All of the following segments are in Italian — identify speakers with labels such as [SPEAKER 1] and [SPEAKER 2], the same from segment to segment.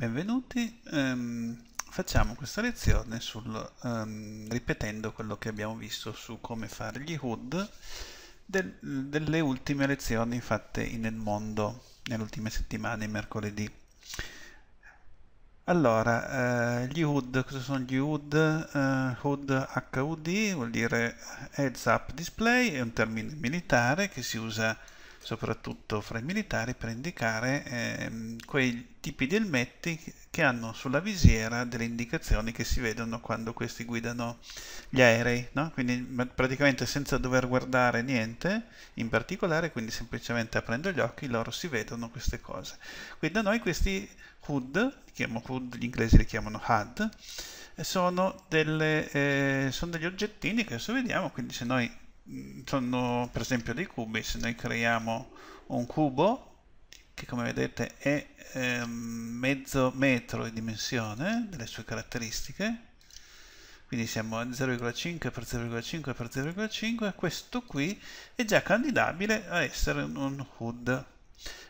[SPEAKER 1] Benvenuti, um, facciamo questa lezione sul, um, ripetendo quello che abbiamo visto su come fare gli hood del, delle ultime lezioni fatte nel mondo nelle ultime settimane, mercoledì. Allora, uh, gli hood, cosa sono gli hood? Uh, eh, HUD HUD vuol dire Heads Up Display, è un termine militare che si usa soprattutto fra i militari, per indicare eh, quei tipi di elmetti che hanno sulla visiera delle indicazioni che si vedono quando questi guidano gli aerei, no? quindi praticamente senza dover guardare niente in particolare, quindi semplicemente aprendo gli occhi loro si vedono queste cose. Qui da noi questi HUD, HUD gli inglesi li chiamano HUD, sono, delle, eh, sono degli oggettini che adesso vediamo, quindi se noi Mm, sono per esempio dei cubi, se noi creiamo un cubo che come vedete è eh, mezzo metro di dimensione delle sue caratteristiche, quindi siamo a 0,5 x 0,5 x 0,5 questo qui è già candidabile a essere un hood.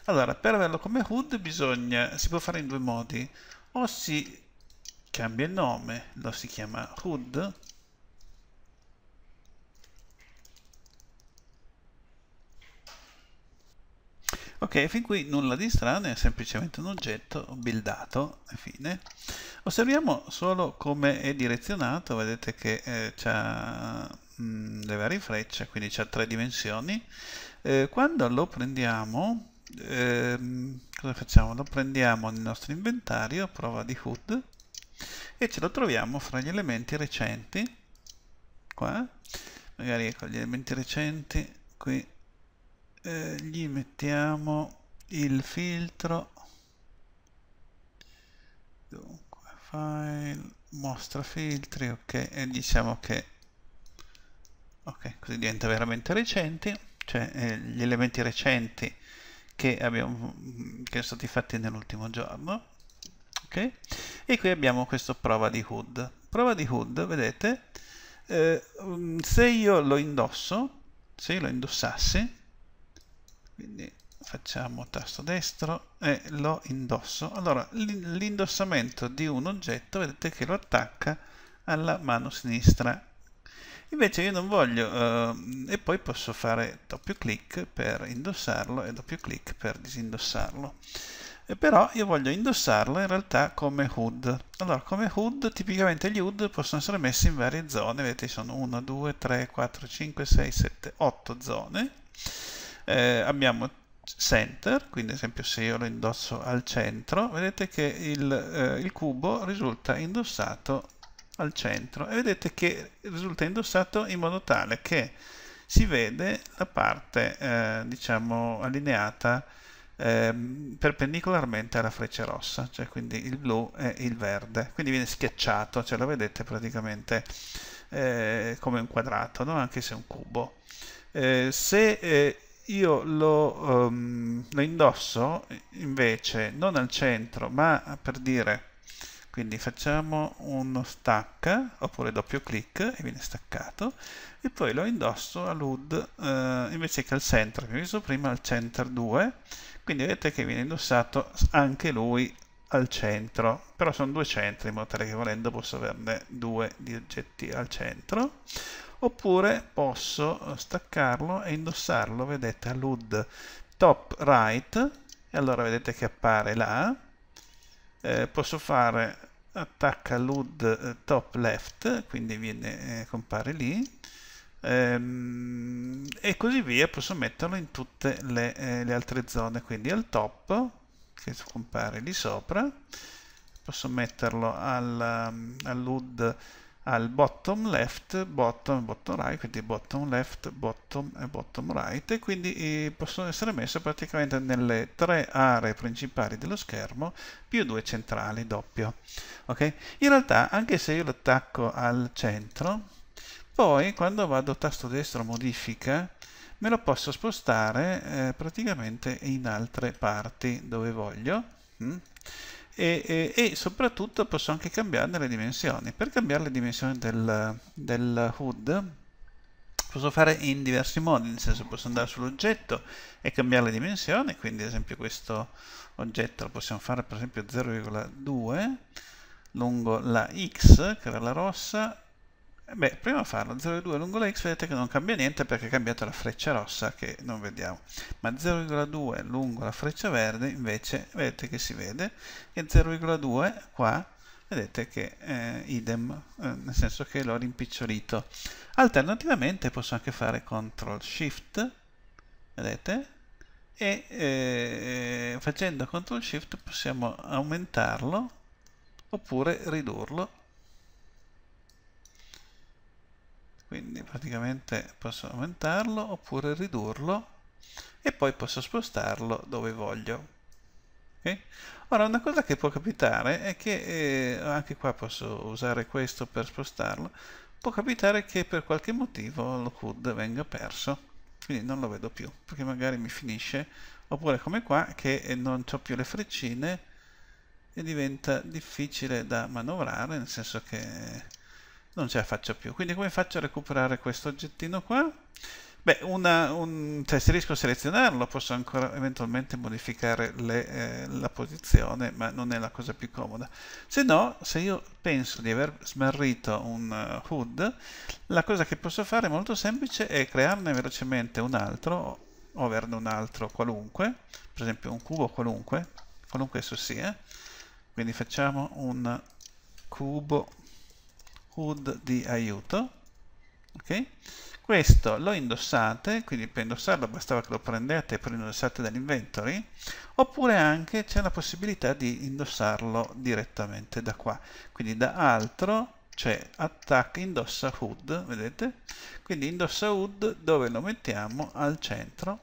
[SPEAKER 1] allora per averlo come hood bisogna, si può fare in due modi o si cambia il nome lo si chiama hood, Ok, fin qui nulla di strano, è semplicemente un oggetto buildato, fine. Osserviamo solo come è direzionato, vedete che eh, ha mm, le varie frecce, quindi ha tre dimensioni. Eh, quando lo prendiamo, eh, cosa facciamo? Lo prendiamo nel nostro inventario, prova di hood, e ce lo troviamo fra gli elementi recenti, qua, magari con ecco, gli elementi recenti, qui eh, gli mettiamo il filtro dunque file mostra filtri ok e diciamo che ok così diventa veramente recenti cioè eh, gli elementi recenti che abbiamo che sono stati fatti nell'ultimo giorno ok e qui abbiamo questo prova di hood prova di hood vedete eh, se io lo indosso se io lo indossassi quindi facciamo tasto destro e lo indosso allora l'indossamento di un oggetto vedete che lo attacca alla mano sinistra invece io non voglio eh, e poi posso fare doppio clic per indossarlo e doppio clic per disindossarlo e però io voglio indossarlo in realtà come hood allora come hood tipicamente gli hood possono essere messi in varie zone vedete sono 1 2 3 4 5 6 7 8 zone eh, abbiamo center, quindi ad esempio se io lo indosso al centro, vedete che il, eh, il, cubo risulta indossato al centro e vedete che risulta indossato in modo tale che si vede la parte eh, diciamo allineata ehm, perpendicolarmente alla freccia rossa, cioè quindi il blu e il verde, quindi viene schiacciato, cioè lo vedete praticamente eh, come un quadrato, no? anche se è un cubo. Eh, se eh, io lo, um, lo indosso invece non al centro ma per dire quindi facciamo uno stack oppure doppio clic e viene staccato e poi lo indosso all'UD eh, invece che al center che ho visto prima al center 2 quindi vedete che viene indossato anche lui al centro però sono due centri in modo tale che volendo posso averne due di oggetti al centro oppure posso eh, staccarlo e indossarlo, vedete, all'hood top right, e allora vedete che appare là, eh, posso fare attacca l'hood eh, top left, quindi viene, eh, compare lì, ehm, e così via, posso metterlo in tutte le, eh, le altre zone, quindi al top, che compare lì sopra, posso metterlo al, ehm, all'hood al bottom left, bottom, bottom right, quindi bottom left, bottom e bottom right, e quindi eh, possono essere messe praticamente nelle tre aree principali dello schermo più due centrali doppio. Okay? In realtà, anche se io l'attacco al centro, poi quando vado tasto destro modifica, me lo posso spostare eh, praticamente in altre parti dove voglio. Mm? e, e, e, soprattutto posso anche cambiare le dimensioni. Per cambiare le dimensioni del, del HUD posso fare in diversi modi, nel senso posso andare sull'oggetto e cambiare le dimensioni, quindi ad esempio questo oggetto lo possiamo fare per esempio 0,2 lungo la X, che era la rossa, eh beh, prima a farlo 0,2 lungo la x vedete che non cambia niente perché è cambiata la freccia rossa che non vediamo, ma 0,2 lungo la freccia verde invece vedete che si vede e 0,2 qua vedete che eh, idem, eh, nel senso che l'ho rimpicciolito. Alternativamente posso anche fare CTRL SHIFT, vedete? E eh, facendo CTRL SHIFT possiamo aumentarlo oppure ridurlo quindi praticamente posso aumentarlo oppure ridurlo e poi posso spostarlo dove voglio okay? ora una cosa che può capitare è che eh, anche qua posso usare questo per spostarlo può capitare che per qualche motivo lo CUD venga perso quindi non lo vedo più perché magari mi finisce oppure come qua che non ho più le freccine e diventa difficile da manovrare nel senso che non ce la faccio più. Quindi come faccio a recuperare questo oggettino qua? Beh, una, un, cioè, se riesco a selezionarlo posso ancora eventualmente modificare le, eh, la posizione, ma non è la cosa più comoda. Se no, se io penso di aver smarrito un uh, hood, la cosa che posso fare è molto semplice è crearne velocemente un altro, o averne un altro qualunque, per esempio un cubo qualunque, qualunque esso sia. Quindi facciamo un cubo hood di aiuto. Okay? Questo lo indossate, quindi per indossarlo bastava che lo prendete e poi lo indossate dall'inventory, oppure anche c'è la possibilità di indossarlo direttamente da qua. Quindi da altro c'è cioè attack indossa hood vedete? Quindi indossa hood dove lo mettiamo al centro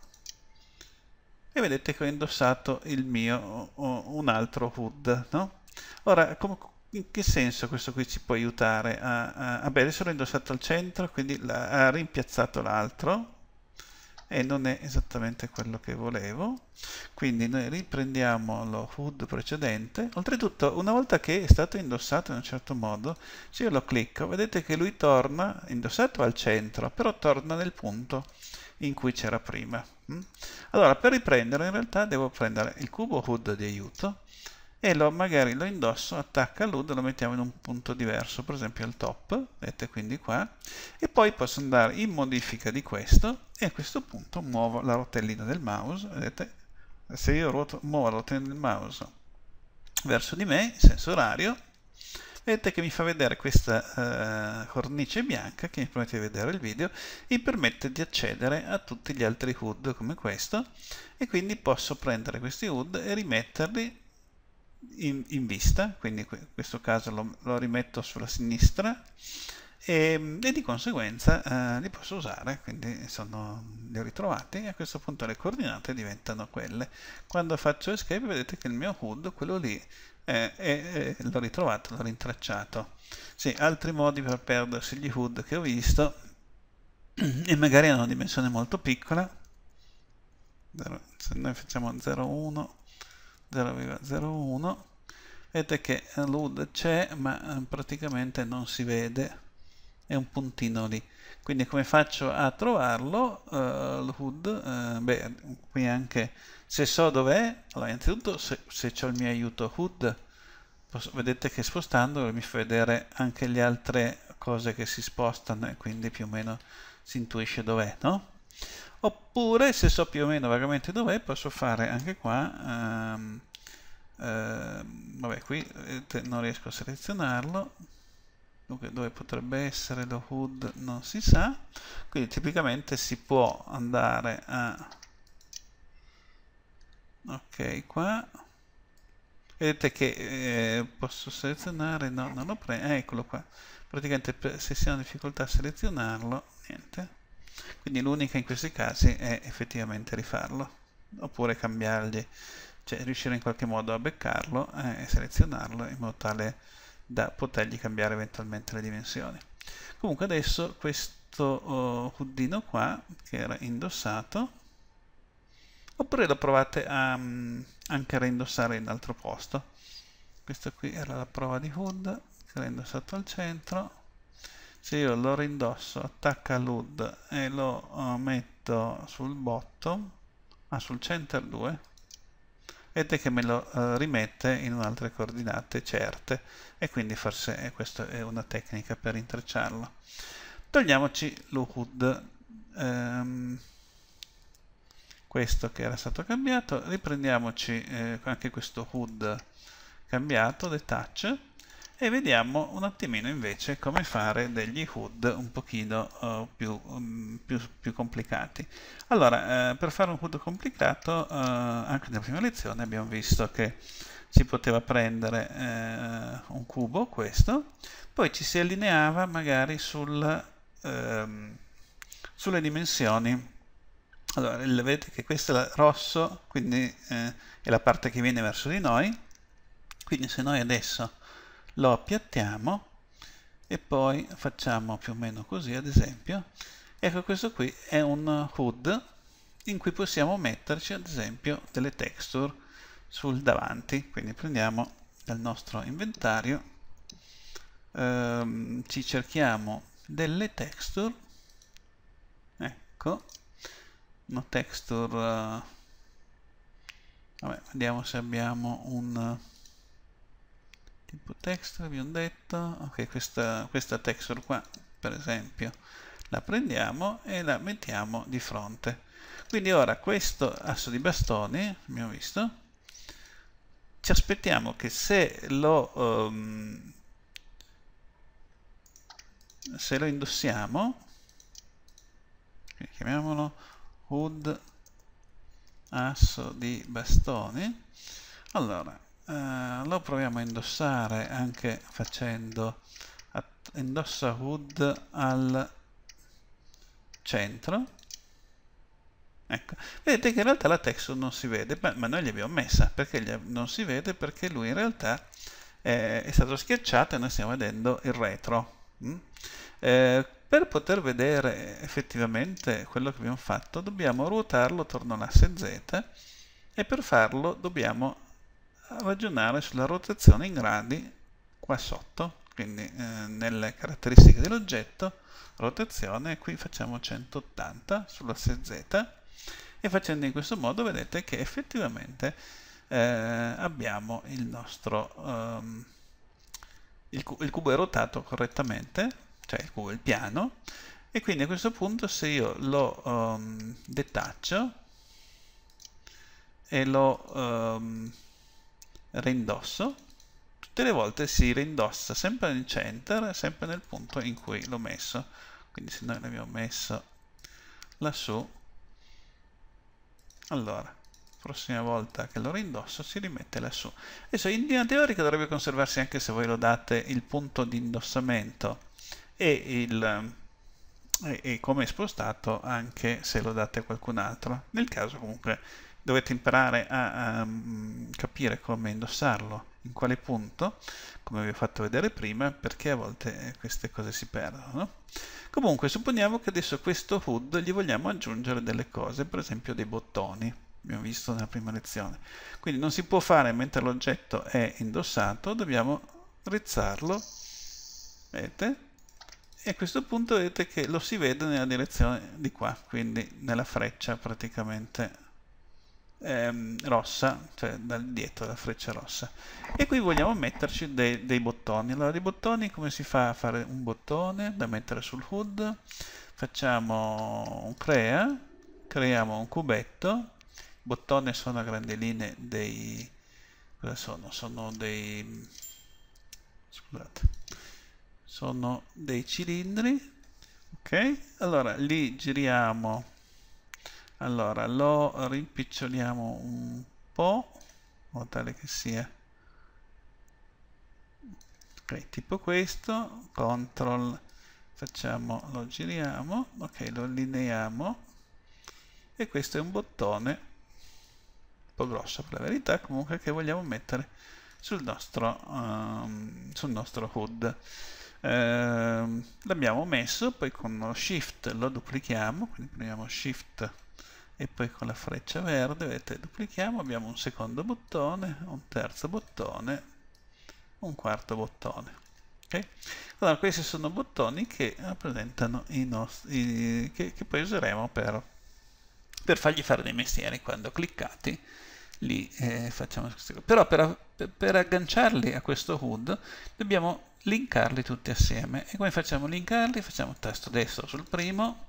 [SPEAKER 1] e vedete che ho indossato il mio, un altro hood no? Ora, com in che senso questo qui ci può aiutare? Ah, ah, vabbè, ah, adesso l'ho indossato al centro, quindi ha rimpiazzato l'altro e non è esattamente quello che volevo. Quindi noi riprendiamo lo hood precedente. Oltretutto, una volta che è stato indossato in un certo modo, se io lo clicco, vedete che lui torna indossato al centro, però torna nel punto in cui c'era prima. Mm? Allora, per riprendere, in realtà devo prendere il cubo hood di aiuto e lo, magari lo indosso, attacca l'UD, lo mettiamo in un punto diverso, per esempio al top, vedete quindi qua, e poi posso andare in modifica di questo e a questo punto muovo la rotellina del mouse, vedete, se io ruoto, muovo la rotellina del mouse verso di me, in senso orario, vedete che mi fa vedere questa eh, cornice bianca che mi permette di vedere il video e mi permette di accedere a tutti gli altri HUD come questo e quindi posso prendere questi HUD e rimetterli in, in vista, quindi in questo caso lo, lo rimetto sulla sinistra e, e di conseguenza eh, li posso usare, quindi sono, li ho ritrovati e a questo punto le coordinate diventano quelle. Quando faccio escape vedete che il mio HUD, quello lì, eh, l'ho ritrovato, l'ho rintracciato. Sì, altri modi per perdersi gli HUD che ho visto e magari hanno una dimensione molto piccola, se noi facciamo 0,1 0,01 vedete che l'UD c'è ma eh, praticamente non si vede è un puntino lì quindi come faccio a trovarlo uh, eh, l'HUD? Uh, eh, beh qui anche se so dov'è allora innanzitutto se, se ho il mio aiuto HUD posso, vedete che spostando mi fa vedere anche le altre cose che si spostano e quindi più o meno si intuisce dov'è no? oppure se so più o meno vagamente dov'è posso fare anche qua um, uh, vabbè qui eh, non riesco a selezionarlo dunque dove potrebbe essere lo hood non si sa quindi tipicamente si può andare a ok qua vedete che eh, posso selezionare no non lo prendo ah, eccolo qua praticamente se si ha difficoltà a selezionarlo niente quindi l'unica in questi casi è effettivamente rifarlo, oppure cambiargli, cioè riuscire in qualche modo a beccarlo eh, e selezionarlo in modo tale da potergli cambiare eventualmente le dimensioni. Comunque adesso questo oh, hoodino qua, che era indossato, oppure lo provate a, um, anche a reindossare in altro posto. Questa qui era la prova di hood, che l'ho indossato al centro, se io lo rindosso attacca l'UD e lo eh, metto sul bottom ah, sul center 2 vedete che me lo uh, rimette in altre coordinate certe e quindi forse eh, questa è una tecnica per intrecciarlo togliamoci lo HUD um, ehm, questo che era stato cambiato riprendiamoci eh, anche questo HUD cambiato, detach e vediamo un attimino invece come fare degli hood un pochino uh, più, um, più, più, complicati. Allora, uh, per fare un hood complicato, uh, anche nella prima lezione abbiamo visto che si poteva prendere un cubo, questo, poi ci si allineava magari sul, ehm, sulle dimensioni allora, vedete che questo è rosso, quindi eh, è la parte che viene verso di noi. Quindi se noi adesso lo appiattiamo e poi facciamo più o meno così ad esempio ecco questo qui è un hood in cui possiamo metterci ad esempio delle texture sul davanti quindi prendiamo dal nostro inventario ehm, ci cerchiamo delle texture ecco una texture eh, vabbè, vediamo se abbiamo un tipo texture abbiamo detto ok questa, questa texture qua per esempio la prendiamo e la mettiamo di fronte quindi ora questo asso di bastoni abbiamo visto ci aspettiamo che se lo um, se lo indossiamo chiamiamolo hood asso di bastoni allora eh, lo proviamo a indossare anche facendo indossa hood al centro ecco vedete che in realtà la texture non si vede ma noi gli abbiamo messa perché non si vede perché lui in realtà è, è stato schiacciato e noi stiamo vedendo il retro mm? eh, per poter vedere effettivamente quello che abbiamo fatto dobbiamo ruotarlo attorno all'asse z e per farlo dobbiamo ragionare sulla rotazione in gradi qua sotto, quindi eh, nelle caratteristiche dell'oggetto, rotazione, qui facciamo 180 sulla Z e facendo in questo modo vedete che effettivamente eh, abbiamo il nostro um, il, il, cubo è rotato correttamente, cioè il cubo è il piano e quindi a questo punto se io lo um, ehm, detaccio e lo um, rindosso, tutte le volte si rindossa sempre nel center, sempre nel punto in cui l'ho messo. Quindi se noi l'abbiamo messo lassù, allora, prossima volta che lo rindosso si rimette lassù. Adesso in linea teorica dovrebbe conservarsi anche se voi lo date il punto di indossamento e, il, e, e come è spostato anche se lo date a qualcun altro. Nel caso comunque dovete imparare a, a mm, capire come indossarlo, in quale punto, come vi ho fatto vedere prima, perché a volte eh, queste cose si perdono. Comunque, supponiamo che adesso questo hood gli vogliamo aggiungere delle cose, per esempio dei bottoni, abbiamo visto nella prima lezione. Quindi non si può fare mentre l'oggetto è indossato, dobbiamo rizzarlo, vedete? e a questo punto vedete che lo si vede nella direzione di qua, quindi nella freccia praticamente ehm, rossa, cioè dal dietro, la freccia rossa. E qui vogliamo metterci dei, dei bottoni. Allora, i bottoni, come si fa a fare un bottone da mettere sul hood? Facciamo un crea, creiamo un cubetto, bottone sono a grandi linee dei... cosa sono? Sono dei... scusate, sono dei cilindri, ok? Allora, li giriamo allora lo ripiccioliamo un po' in modo tale che sia ok tipo questo control facciamo lo giriamo ok lo allineiamo e questo è un bottone un po' grosso per la verità comunque che vogliamo mettere sul nostro, um, sul nostro hood ehm, l'abbiamo messo poi con shift lo duplichiamo quindi prendiamo shift e poi con la freccia verde vedete duplichiamo abbiamo un secondo bottone un terzo bottone un quarto bottone okay? allora questi sono bottoni che rappresentano i nostri i, che, che, poi useremo per, per fargli fare dei mestieri quando cliccati lì eh, facciamo però per, per agganciarli a questo HUD dobbiamo linkarli tutti assieme e come facciamo linkarli? facciamo tasto destro sul primo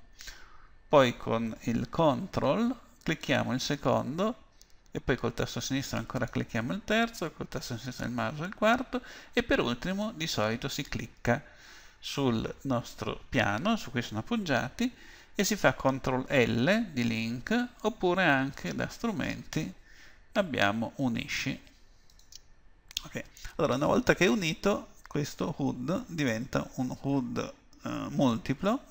[SPEAKER 1] poi con il CTRL clicchiamo il secondo e poi col tasto sinistro ancora clicchiamo il terzo, col tasto sinistro il mouse il quarto e per ultimo di solito si clicca sul nostro piano su cui sono appoggiati e si fa CTRL L di link oppure anche da strumenti abbiamo unisci. Okay. Allora una volta che è unito questo HUD diventa un HUD eh, multiplo,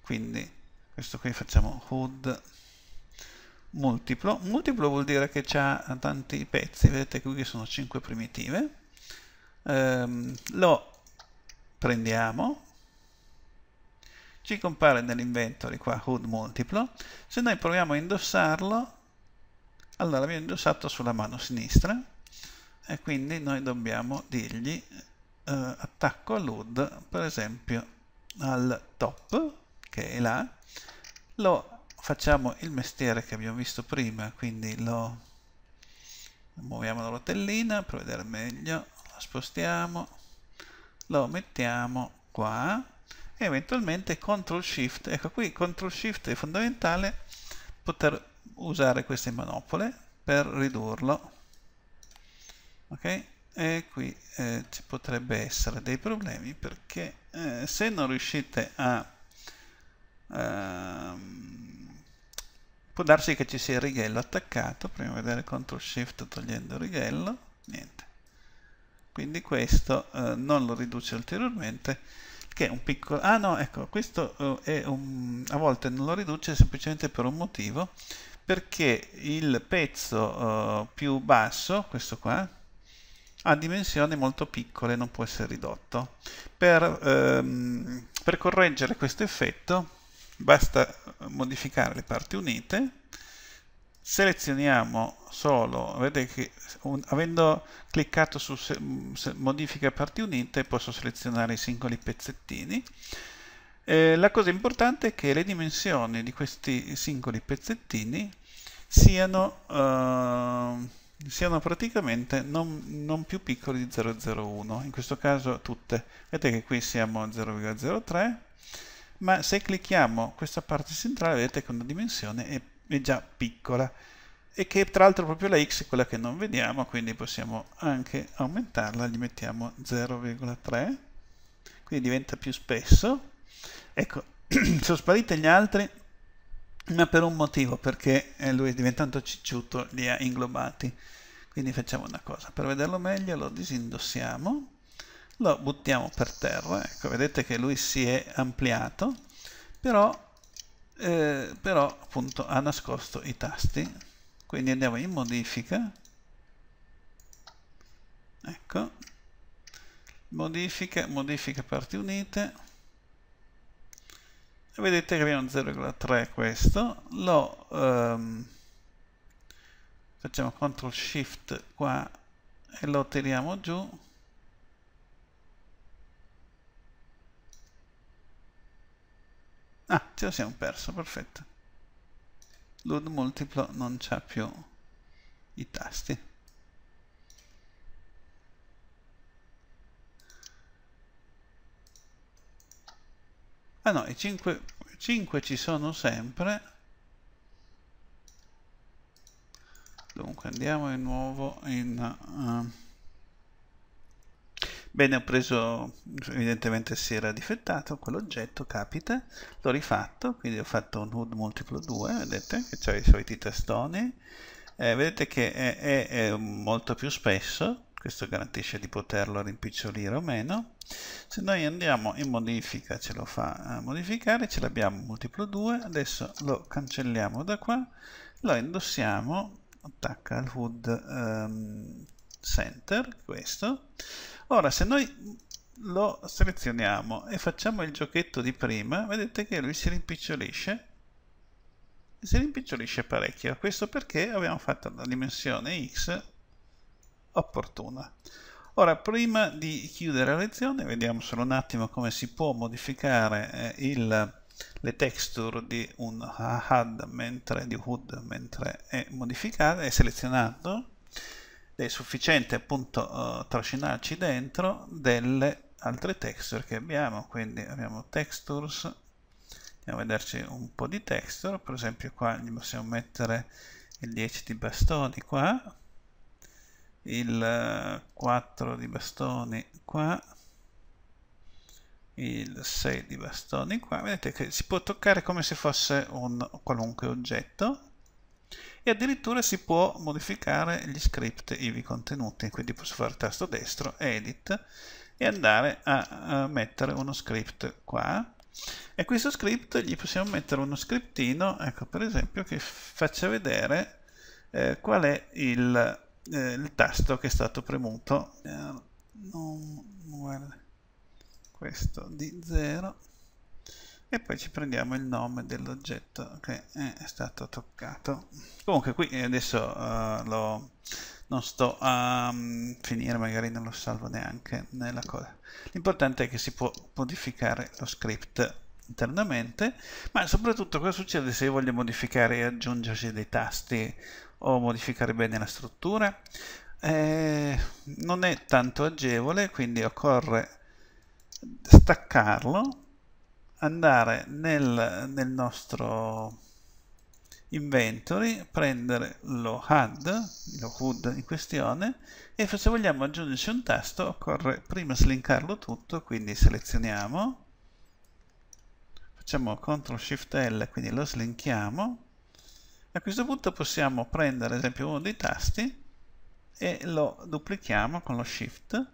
[SPEAKER 1] quindi questo qui facciamo hood multiplo multiplo vuol dire che ha tanti pezzi vedete qui che sono 5 primitive ehm, lo prendiamo ci compare nell'inventory qua hood multiplo se noi proviamo a indossarlo allora viene indossato sulla mano sinistra e quindi noi dobbiamo dirgli eh, attacco all'UD per esempio al top che è là lo facciamo il mestiere che abbiamo visto prima quindi lo muoviamo la rotellina per vedere meglio lo spostiamo lo mettiamo qua e eventualmente CTRL SHIFT ecco qui CTRL SHIFT è fondamentale poter usare queste manopole per ridurlo ok e qui eh, ci potrebbe essere dei problemi perché eh, se non riuscite a Ehm, può darsi che ci sia il righello attaccato prima vedere CTRL SHIFT togliendo il righello niente quindi questo eh, non lo riduce ulteriormente che è un piccolo ah no ecco questo eh, è un a volte non lo riduce semplicemente per un motivo perché il pezzo eh, più basso questo qua ha dimensioni molto piccole non può essere ridotto per, ehm, per correggere questo effetto basta modificare le parti unite selezioniamo solo vedete che un, avendo cliccato su se, mm, se, modifica parti unite posso selezionare i singoli pezzettini eh, la cosa importante è che le dimensioni di questi singoli pezzettini siano, eh, siano praticamente non, non, più piccoli di 001 in questo caso tutte vedete che qui siamo 0,03 ma se clicchiamo questa parte centrale vedete che una dimensione è, è già piccola e che tra l'altro proprio la x è quella che non vediamo, quindi possiamo anche aumentarla, gli mettiamo 0,3, quindi diventa più spesso. Ecco, sono spariti gli altri, ma per un motivo, perché eh, lui diventando cicciuto li ha inglobati. Quindi facciamo una cosa, per vederlo meglio lo disindossiamo, lo buttiamo per terra, ecco, vedete che lui si è ampliato, però, eh, però appunto ha nascosto i tasti, quindi andiamo in modifica, ecco, modifica, modifica parti unite, vedete che abbiamo 0,3 questo, lo ehm, facciamo CTRL SHIFT qua e lo tiriamo giù, Ah, ce lo siamo perso, perfetto. Load multiplo non c'ha più i tasti. Ah no, i 5, 5 ci sono sempre. Dunque andiamo di nuovo in... Uh, Bene, ho preso, evidentemente si era difettato quell'oggetto, capita, l'ho rifatto, quindi ho fatto un hood multiplo 2, vedete, che ha i soliti tastoni, eh, vedete che è, è, è, molto più spesso, questo garantisce di poterlo rimpicciolire o meno. Se noi andiamo in modifica, ce lo fa eh, modificare, ce l'abbiamo multiplo 2, adesso lo cancelliamo da qua, lo indossiamo, attacca al hood ehm, center, questo. Ora, se noi lo selezioniamo e facciamo il giochetto di prima, vedete che lui si rimpicciolisce si rimpicciolisce parecchio. Questo perché abbiamo fatto la dimensione x opportuna. Ora, prima di chiudere la lezione, vediamo solo un attimo come si può modificare eh, il, le texture di un HUD mentre, di HUD mentre è modificato, è selezionato è sufficiente appunto uh, trascinarci dentro delle altre texture che abbiamo quindi abbiamo textures andiamo a vederci un po' di texture per esempio qua gli possiamo mettere il 10 di bastoni qua il 4 eh, di bastoni qua il 6 di bastoni qua vedete che si può toccare come se fosse un qualunque oggetto e addirittura si può modificare gli script ivi contenuti, quindi posso fare il tasto destro, edit e andare a, a mettere uno script qua e questo script gli possiamo mettere uno scriptino, ecco per esempio che faccia vedere eh, qual è il, eh, il, tasto che è stato premuto. Eh, non, questo di 0 e poi ci prendiamo il nome dell'oggetto che è stato toccato comunque qui eh, adesso uh, lo, non sto a um, finire magari non lo salvo neanche nella coda l'importante è che si può modificare lo script internamente ma soprattutto cosa succede se io voglio modificare e aggiungerci dei tasti o modificare bene la struttura eh, non è tanto agevole quindi occorre staccarlo andare nel, nel nostro inventory, prendere lo HUD, lo HUD in questione, e se vogliamo aggiungerci un tasto occorre prima slinkarlo tutto, quindi selezioniamo, facciamo CTRL SHIFT L, quindi lo slinkiamo, a questo punto possiamo prendere ad esempio uno dei tasti e lo duplichiamo con lo SHIFT,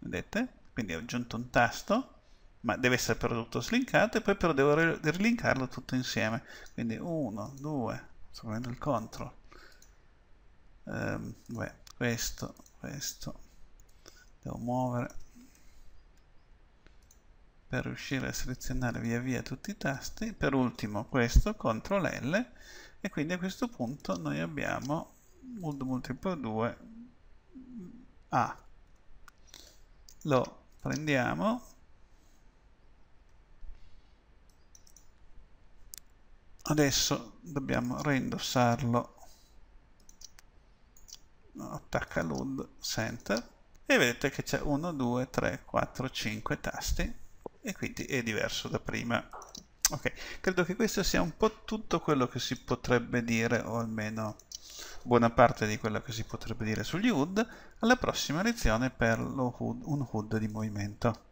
[SPEAKER 1] vedete? Quindi ho aggiunto un tasto, ma deve essere però tutto slinkato e poi però devo rilinkarlo tutto insieme quindi 1, 2 sto prendendo il control ehm, beh, questo questo devo muovere per riuscire a selezionare via via tutti i tasti per ultimo questo CTRL L e quindi a questo punto noi abbiamo mood multiplo 2 A lo prendiamo adesso dobbiamo reindossarlo attacca load center e vedete che c'è 1 2 3 4 5 tasti e quindi è diverso da prima ok credo che questo sia un po tutto quello che si potrebbe dire o almeno buona parte di quello che si potrebbe dire sugli hood alla prossima lezione per hood, un hood di movimento